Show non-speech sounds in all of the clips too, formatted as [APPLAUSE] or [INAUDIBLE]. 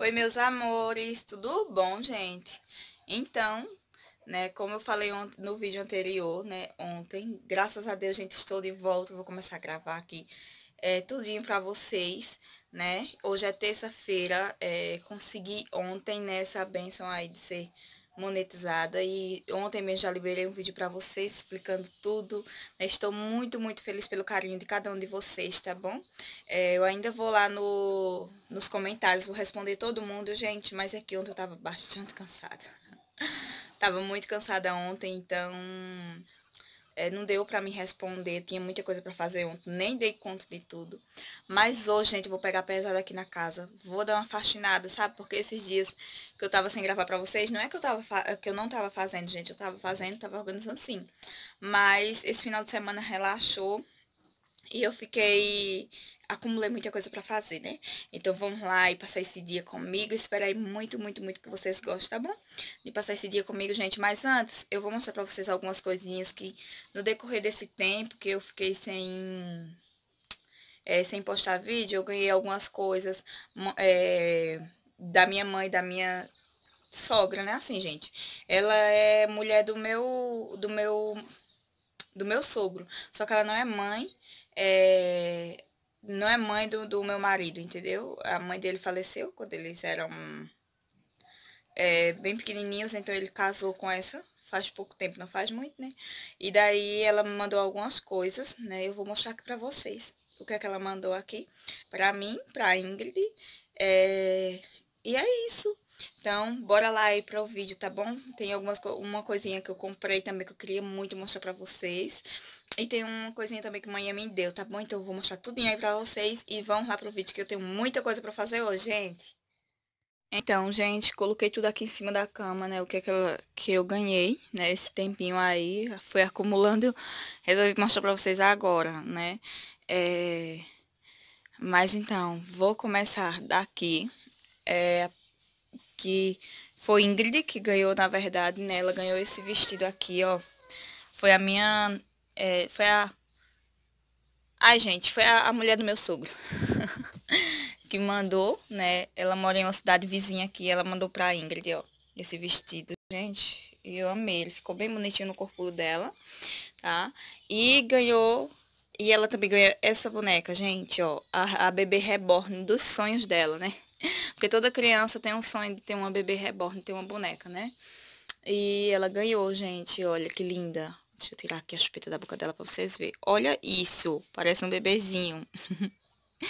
Oi, meus amores, tudo bom, gente? Então, né, como eu falei no vídeo anterior, né, ontem, graças a Deus, gente, estou de volta, vou começar a gravar aqui é, tudinho pra vocês, né? Hoje é terça-feira, é, consegui ontem, né, essa benção aí de ser monetizada e ontem mesmo já liberei um vídeo para vocês explicando tudo. Né? Estou muito, muito feliz pelo carinho de cada um de vocês, tá bom? É, eu ainda vou lá no, nos comentários, vou responder todo mundo, gente, mas aqui é que ontem eu estava bastante [LAUGHS] cansada. tava muito cansada ontem, então é, não deu para me responder, tinha muita coisa para fazer ontem, nem dei conta de tudo. Mas hoje, gente, vou pegar pesado aqui na casa, vou dar uma faxinada, sabe? Porque esses dias que eu tava sem gravar para vocês, não é que eu, tava que eu não tava fazendo, gente, eu tava fazendo, tava organizando sim. Mas esse final de semana relaxou e eu fiquei acumulei muita coisa para fazer, né? Então vamos lá e passar esse dia comigo. Espero aí muito, muito, muito que vocês gostem, tá bom? De passar esse dia comigo, gente. Mas antes, eu vou mostrar para vocês algumas coisinhas que no decorrer desse tempo que eu fiquei sem... É, sem postar vídeo, eu ganhei algumas coisas é, da minha mãe, da minha sogra, né? Assim, gente. Ela é mulher do meu... Do meu do meu sogro, só que ela não é mãe, é, não é mãe do, do meu marido, entendeu? A mãe dele faleceu quando eles eram é, bem pequenininhos, então ele casou com essa faz pouco tempo, não faz muito, né? E daí ela me mandou algumas coisas, né? Eu vou mostrar aqui pra vocês o que é que ela mandou aqui pra mim, pra Ingrid. É... E é isso. Então, bora lá aí para o vídeo, tá bom? Tem algumas uma coisinha que eu comprei também que eu queria muito mostrar pra vocês. E tem uma coisinha também que a mãe me deu, tá bom? Então eu vou mostrar tudo aí pra vocês e vamos lá pro vídeo que eu tenho muita coisa pra fazer hoje, gente. Então, gente, coloquei tudo aqui em cima da cama, né? O que é que eu, que eu ganhei, né? Esse tempinho aí, foi acumulando. Resolvi mostrar pra vocês agora, né? É... Mas então, vou começar daqui. É... Que foi Ingrid que ganhou, na verdade, né? Ela ganhou esse vestido aqui, ó. Foi a minha é, foi a. Ai, gente, foi a, a mulher do meu sogro. [LAUGHS] que mandou, né? Ela mora em uma cidade vizinha aqui. Ela mandou pra Ingrid, ó. Esse vestido, gente. E eu amei. Ele ficou bem bonitinho no corpo dela, tá? E ganhou. E ela também ganhou essa boneca, gente, ó. A, a bebê reborn dos sonhos dela, né? Porque toda criança tem um sonho de ter uma bebê reborn, ter uma boneca, né? E ela ganhou, gente. Olha que linda. Deixa eu tirar aqui a chupeta da boca dela pra vocês verem. Olha isso, parece um bebezinho. [LAUGHS]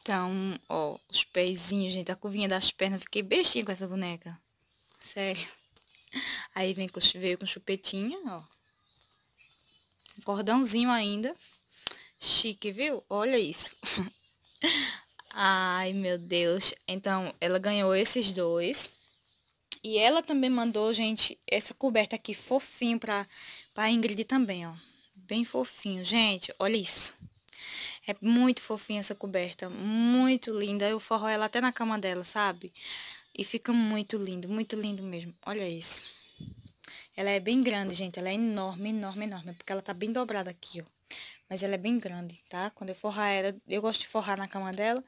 então, ó, os pezinhos, gente, a covinha das pernas. Fiquei bestinha com essa boneca. Sério. Aí vem com, veio com chupetinha, ó. Um cordãozinho ainda. Chique, viu? Olha isso. [LAUGHS] Ai, meu Deus. Então, ela ganhou esses dois. E ela também mandou, gente, essa coberta aqui fofinho pra, pra Ingrid também, ó. Bem fofinho. Gente, olha isso. É muito fofinha essa coberta, muito linda. Eu forro ela até na cama dela, sabe? E fica muito lindo, muito lindo mesmo. Olha isso. Ela é bem grande, gente. Ela é enorme, enorme, enorme. É porque ela tá bem dobrada aqui, ó. Mas ela é bem grande, tá? Quando eu forrar ela, eu gosto de forrar na cama dela.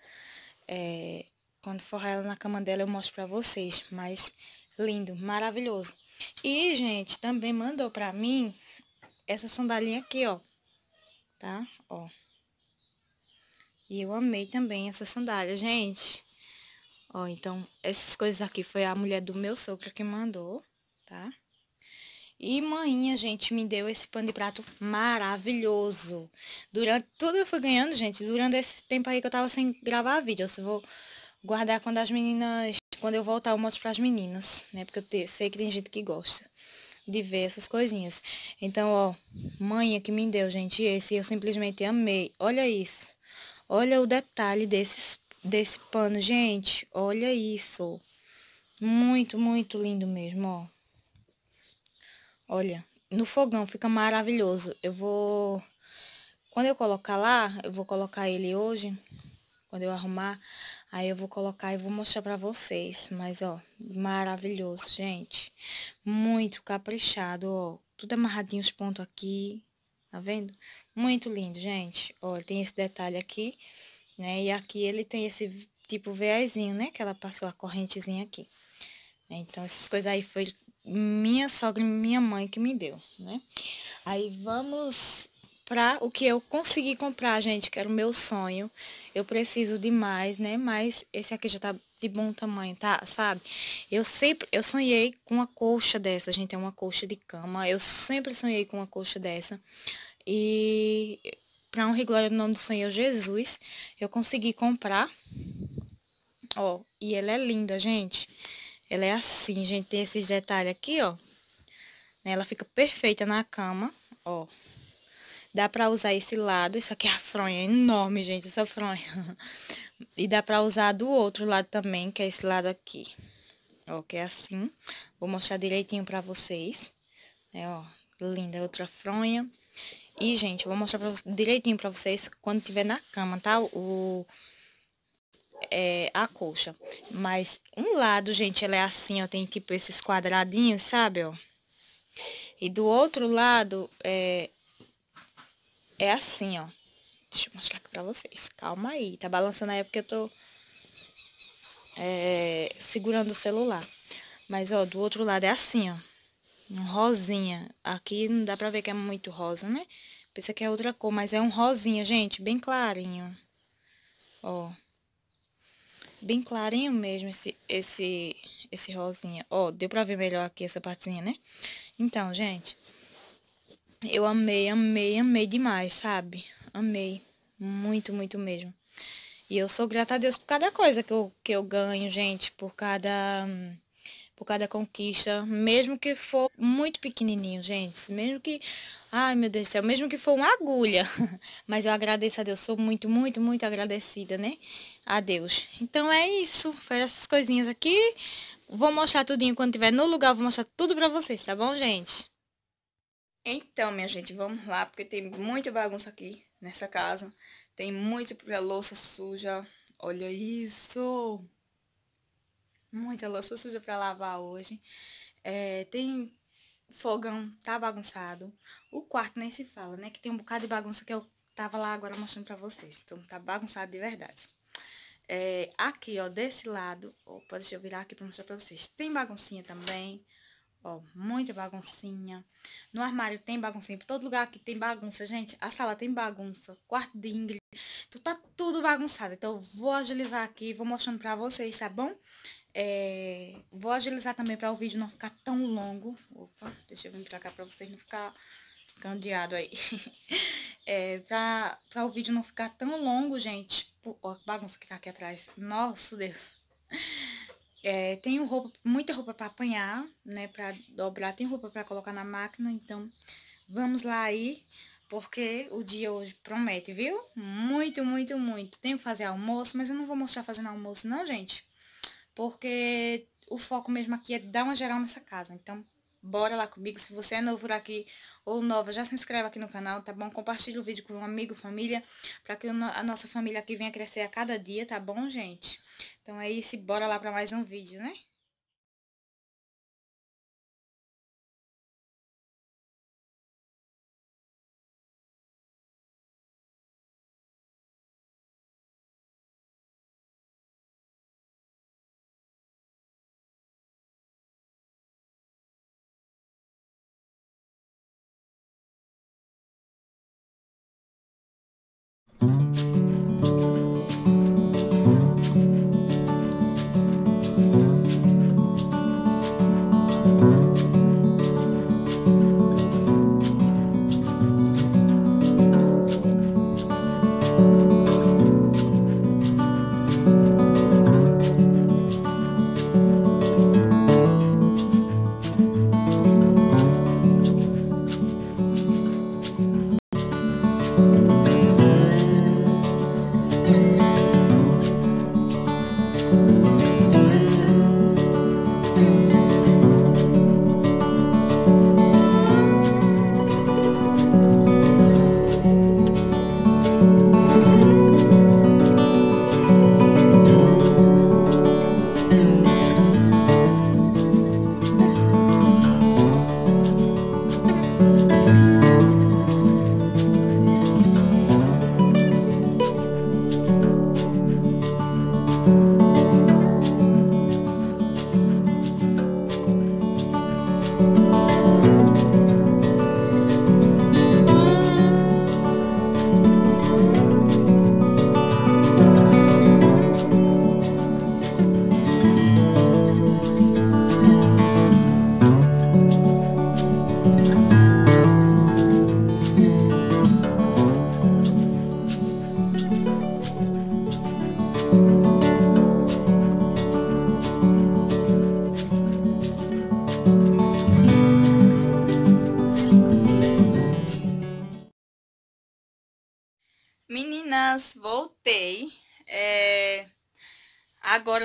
É... Quando forrar ela na cama dela, eu mostro pra vocês. Mas Lindo, maravilhoso. E, gente, também mandou pra mim essa sandalinha aqui, ó. Tá? Ó. E eu amei também essa sandália, gente. Ó, então, essas coisas aqui foi a mulher do meu sogro que mandou, tá? E manhinha, gente, me deu esse pano de prato maravilhoso. Durante tudo eu fui ganhando, gente, durante esse tempo aí que eu tava sem gravar vídeo. Eu só vou guardar quando as meninas, quando eu voltar eu mostro para as meninas, né? Porque eu te, sei que tem gente que gosta de ver essas coisinhas. Então, ó, manha é que me deu, gente, esse eu simplesmente amei. Olha isso. Olha o detalhe desses, desse pano, gente. Olha isso. Muito, muito lindo mesmo, ó. Olha, no fogão fica maravilhoso. Eu vou... Quando eu colocar lá, eu vou colocar ele hoje, quando eu arrumar, Aí eu vou colocar e vou mostrar pra vocês. Mas, ó, maravilhoso, gente. Muito caprichado, ó. Tudo amarradinho os pontos aqui. Tá vendo? Muito lindo, gente. Ó, tem esse detalhe aqui, né? E aqui ele tem esse tipo veiazinho, né? Que ela passou a correntezinha aqui. Então, essas coisas aí foi minha sogra e minha mãe que me deu, né? Aí vamos para o que eu consegui comprar, gente, que era o meu sonho. Eu preciso de mais, né? Mas esse aqui já tá de bom tamanho, tá? Sabe? Eu sempre, eu sonhei com uma colcha dessa, gente, é uma colcha de cama. Eu sempre sonhei com uma colcha dessa. E para honra e glória do nome do Senhor Jesus, eu consegui comprar. Ó, e ela é linda, gente. Ela é assim, gente, tem esses detalhes aqui, ó. Ela fica perfeita na cama, ó. Dá pra usar esse lado, isso aqui é a fronha, é enorme, gente, essa fronha. E dá pra usar do outro lado também, que é esse lado aqui. Ó, que é assim. Vou mostrar direitinho pra vocês. É, ó, linda, outra fronha. E, gente, vou mostrar pra vocês, direitinho pra vocês quando tiver na cama, tá? O... É, a colcha. Mas um lado, gente, ela é assim, ó, tem tipo esses quadradinhos, sabe, ó? E do outro lado, é, é assim, ó. Deixa eu mostrar aqui pra vocês. Calma aí. Tá balançando aí porque eu tô é, segurando o celular. Mas, ó, do outro lado é assim, ó. Um rosinha. Aqui não dá pra ver que é muito rosa, né? Pensa que é outra cor, mas é um rosinha, gente. Bem clarinho. Ó. Bem clarinho mesmo esse, esse, esse rosinha. Ó, deu pra ver melhor aqui essa partezinha, né? Então, gente... Eu amei, amei, amei demais, sabe? Amei. Muito, muito mesmo. E eu sou grata a Deus por cada coisa que eu, que eu ganho, gente, por cada por cada conquista, mesmo que for muito pequenininho, gente, mesmo que, ai meu Deus do céu, mesmo que for uma agulha, [LAUGHS] mas eu agradeço a Deus, sou muito, muito, muito agradecida, né, a Deus. Então é isso, foi essas coisinhas aqui, vou mostrar tudinho quando tiver no lugar, vou mostrar tudo pra vocês, tá bom, gente? Então, minha gente, vamos lá, porque tem muita bagunça aqui nessa casa. Tem muita louça suja. Olha isso! Muita louça suja para lavar hoje. É, tem fogão, tá bagunçado. O quarto nem se fala, né? Que tem um bocado de bagunça que eu tava lá agora mostrando pra vocês. Então tá bagunçado de verdade. É, aqui, ó, desse lado... Opa, deixa eu virar aqui pra mostrar pra vocês. Tem baguncinha também. Ó, muita baguncinha. No armário tem baguncinha. Por todo lugar que tem bagunça, gente. A sala tem bagunça. Quarto de Ingrid. Então tá tudo bagunçado. Então eu vou agilizar aqui. Vou mostrando pra vocês, tá bom? É, vou agilizar também pra o vídeo não ficar tão longo. Opa, deixa eu vir pra cá pra vocês não ficar candeado aí. [LAUGHS] é, pra, pra o vídeo não ficar tão longo, gente. Pô, ó, bagunça que tá aqui atrás. Nossa, Deus. É, tenho roupa, muita roupa para apanhar, né, para dobrar, tem roupa para colocar na máquina, então vamos lá aí, porque o dia hoje promete, viu? Muito, muito, muito. Tenho que fazer almoço, mas eu não vou mostrar fazendo almoço não, gente, porque o foco mesmo aqui é dar uma geral nessa casa, então bora lá comigo. Se você é novo por aqui ou nova, já se inscreve aqui no canal, tá bom? Compartilha o vídeo com um amigo, família, para que a nossa família aqui venha crescer a cada dia, tá bom, gente? Então é isso, bora lá para mais um vídeo, né? Hum.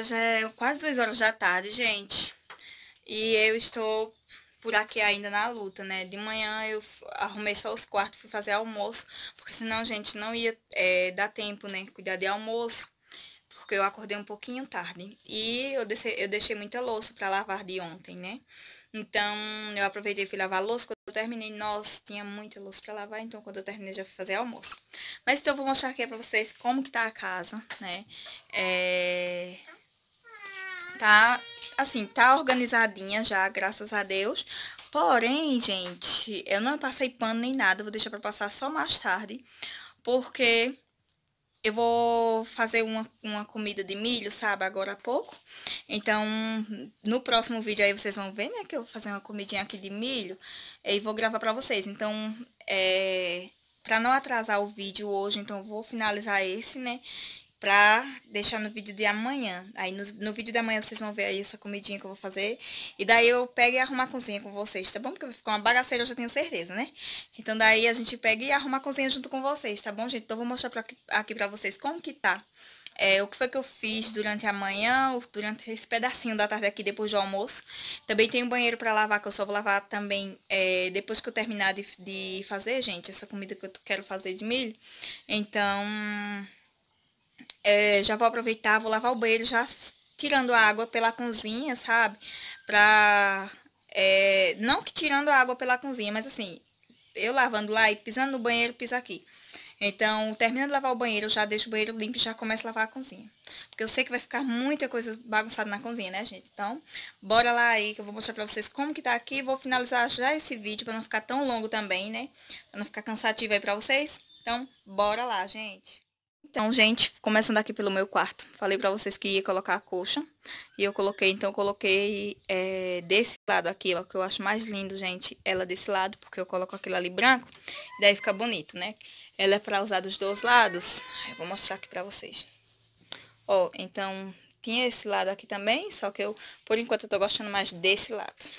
já é quase duas horas da tarde, gente. E eu estou por aqui ainda na luta, né? De manhã eu arrumei só os quartos, fui fazer almoço, porque senão, gente, não ia é, dar tempo, né? Cuidar de almoço, porque eu acordei um pouquinho tarde. E eu deixei, eu deixei muita louça para lavar de ontem, né? Então, eu aproveitei e fui lavar a louça. Quando eu terminei, nossa, tinha muita louça para lavar, então quando eu terminei já fui fazer almoço. Mas então eu vou mostrar aqui para vocês como que tá a casa, né? É tá assim, tá organizadinha já, graças a Deus. Porém, gente, eu não passei pano nem nada, vou deixar pra passar só mais tarde, porque eu vou fazer uma, uma comida de milho, sabe, agora há pouco. Então, no próximo vídeo aí vocês vão ver, né, que eu vou fazer uma comidinha aqui de milho e vou gravar pra vocês. Então, é... Pra não atrasar o vídeo hoje, então vou finalizar esse, né? pra deixar no vídeo de amanhã. Aí no, no vídeo de amanhã vocês vão ver aí essa comidinha que eu vou fazer. E daí eu pego e arrumo a cozinha com vocês, tá bom? Porque vai ficar uma bagaceira, eu já tenho certeza, né? Então daí a gente pega e arruma a cozinha junto com vocês, tá bom, gente? Então eu vou mostrar pra, aqui pra vocês como que tá. É, o que foi que eu fiz durante a manhã, durante esse pedacinho da tarde aqui, depois do almoço. Também tem um banheiro pra lavar, que eu só vou lavar também é, depois que eu terminar de, de fazer, gente, essa comida que eu quero fazer de milho. Então, é, já vou aproveitar, vou lavar o banheiro já tirando a água pela cozinha, sabe? Pra... É, não que tirando a água pela cozinha, mas assim, eu lavando lá e pisando no banheiro, piso aqui. Então, terminando de lavar o banheiro, eu já deixo o banheiro limpo e já começo a lavar a cozinha. Porque eu sei que vai ficar muita coisa bagunçada na cozinha, né, gente? Então, bora lá aí que eu vou mostrar pra vocês como que tá aqui. Vou finalizar já esse vídeo pra não ficar tão longo também, né? Pra não ficar cansativo aí pra vocês. Então, bora lá, gente. Então, gente, começando aqui pelo meu quarto. Falei pra vocês que ia colocar a colcha. E eu coloquei, então, eu coloquei é, desse lado aqui, ó. Que eu acho mais lindo, gente, ela desse lado. Porque eu coloco aquilo ali branco. E daí fica bonito, né? Ela é pra usar dos dois lados. Eu vou mostrar aqui pra vocês. Ó, então, tinha esse lado aqui também. Só que eu, por enquanto, eu tô gostando mais desse lado.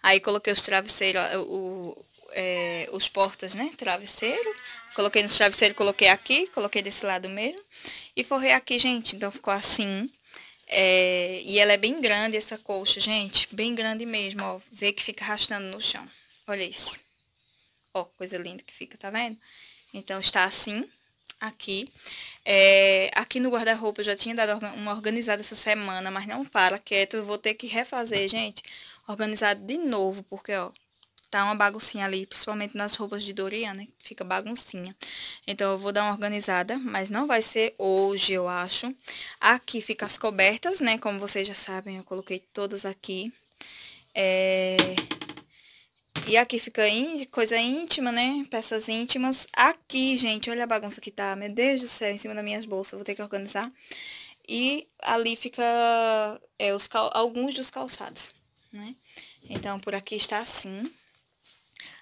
Aí, coloquei os travesseiros, ó, o é, os portas, né? Travesseiro. Coloquei no travesseiro, coloquei aqui, coloquei desse lado mesmo. E forrei aqui, gente. Então, ficou assim. É, e ela é bem grande, essa colcha, gente. Bem grande mesmo, ó. Vê que fica arrastando no chão. Olha isso. Ó, coisa linda que fica, tá vendo? Então, está assim, aqui. É, aqui no guarda-roupa eu já tinha dado uma organizada essa semana, mas não para quieto. Eu vou ter que refazer, gente. Organizado de novo, porque, ó, tá uma baguncinha ali, principalmente nas roupas de Doriana, né? fica baguncinha. Então, eu vou dar uma organizada, mas não vai ser hoje, eu acho. Aqui fica as cobertas, né, como vocês já sabem, eu coloquei todas aqui. É... E aqui fica in... coisa íntima, né? Peças íntimas. Aqui, gente, olha a bagunça que tá. Meu Deus do céu, em cima das minhas bolsas. Vou ter que organizar. E ali fica é, os cal... alguns dos calçados, né? Então, por aqui está assim.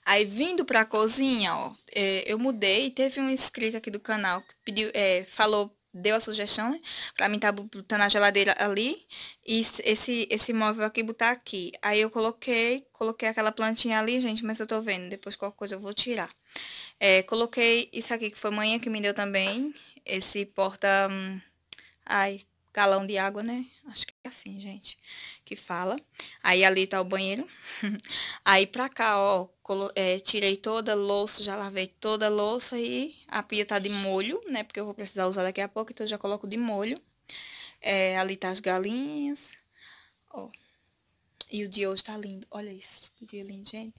Aí vindo pra cozinha, ó, é, eu mudei, teve um inscrito aqui do canal que pediu, é, falou, deu a sugestão, né? Pra mim tá botando a geladeira ali e esse, esse móvel aqui botar aqui. Aí eu coloquei, coloquei aquela plantinha ali, gente, mas eu tô vendo, depois qualquer coisa eu vou tirar. É, coloquei isso aqui que foi manhã que me deu também, esse porta... Hum, ai, galão de água, né? Acho que é assim, gente, que fala. Aí ali tá o banheiro. [LAUGHS] Aí pra cá, ó, é, tirei toda a louça, já lavei toda a louça e a pia tá de molho, né? Porque eu vou precisar usar daqui a pouco, então eu já coloco de molho. É, ali tá as galinhas, ó. E o dia hoje tá lindo, olha isso, que dia lindo, gente.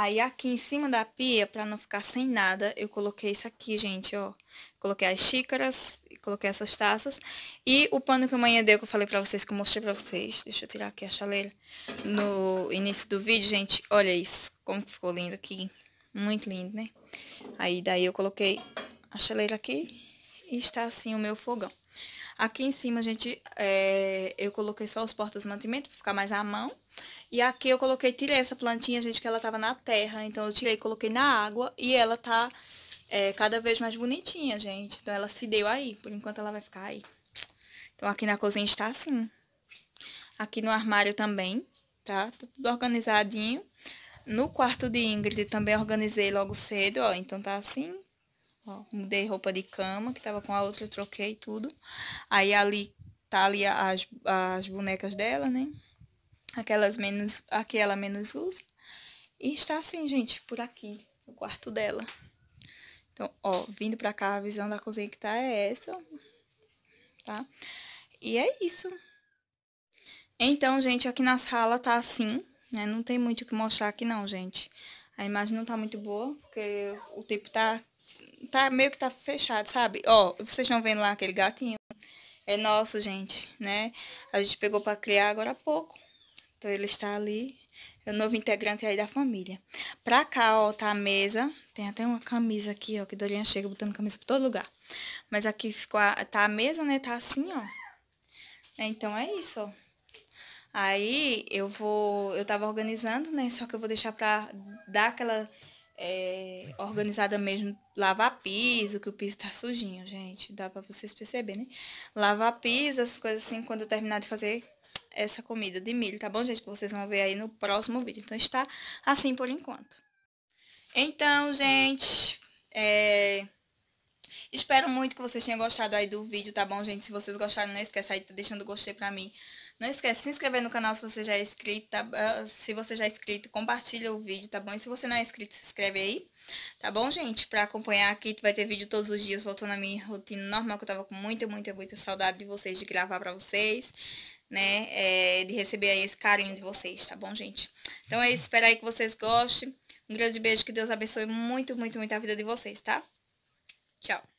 Aí aqui em cima da pia, para não ficar sem nada, eu coloquei isso aqui, gente, ó. Coloquei as xícaras, coloquei essas taças. E o pano que a manhã deu, que eu falei pra vocês, que eu mostrei pra vocês. Deixa eu tirar aqui a chaleira. No início do vídeo, gente, olha isso. Como ficou lindo aqui. Muito lindo, né? Aí daí eu coloquei a chaleira aqui e está assim o meu fogão. Aqui em cima, gente, é, eu coloquei só os portas-mantimento de pra ficar mais à mão. E aqui eu coloquei, tirei essa plantinha, gente, que ela tava na terra. Então, eu tirei, coloquei na água e ela tá é, cada vez mais bonitinha, gente. Então, ela se deu aí. Por enquanto, ela vai ficar aí. Então, aqui na cozinha está assim. Aqui no armário também, tá? Tá tudo organizadinho. No quarto de Ingrid também organizei logo cedo, ó. Então, tá assim. Ó, mudei roupa de cama, que tava com a outra, eu troquei tudo. Aí, ali, tá ali as, as bonecas dela, né? aquelas menos, a que ela menos usa. E está assim, gente, por aqui, no quarto dela. Então, ó, vindo pra cá, a visão da cozinha que tá é essa, tá? E é isso. Então, gente, aqui na sala tá assim, né? Não tem muito o que mostrar aqui não, gente. A imagem não tá muito boa, porque o tempo tá, tá meio que tá fechado, sabe? Ó, vocês estão vendo lá aquele gatinho? É nosso, gente, né? A gente pegou pra criar agora há pouco. Então, ele está ali. É o novo integrante aí da família. Pra cá, ó, tá a mesa. Tem até uma camisa aqui, ó, que Dorinha chega botando camisa pra todo lugar. Mas aqui ficou a, tá a mesa, né? Tá assim, ó. É, então, é isso, ó. Aí, eu vou... Eu tava organizando, né? Só que eu vou deixar pra dar aquela... É, organizada mesmo, lavar piso, que o piso tá sujinho, gente, dá pra vocês perceberem, né? Lavar piso, essas coisas assim, quando eu terminar de fazer, essa comida de milho, tá bom, gente? Que vocês vão ver aí no próximo vídeo. Então, está assim por enquanto. Então, gente, é... Espero muito que vocês tenham gostado aí do vídeo, tá bom, gente? Se vocês gostaram, não esquece aí, tá deixando o gostei pra mim. Não esquece de se inscrever no canal se você já é inscrito, tá? Ah, se você já é inscrito, compartilha o vídeo, tá bom? E se você não é inscrito, se inscreve aí, tá bom, gente? Pra acompanhar aqui, vai ter vídeo todos os dias, voltando à minha rotina normal, que eu tava com muita, muita, muita saudade de vocês, de gravar pra vocês né? É, de receber aí esse carinho de vocês, tá bom, gente? Então é isso, espero aí que vocês gostem. Um grande beijo, que Deus abençoe muito, muito, muito a vida de vocês, tá? Tchau.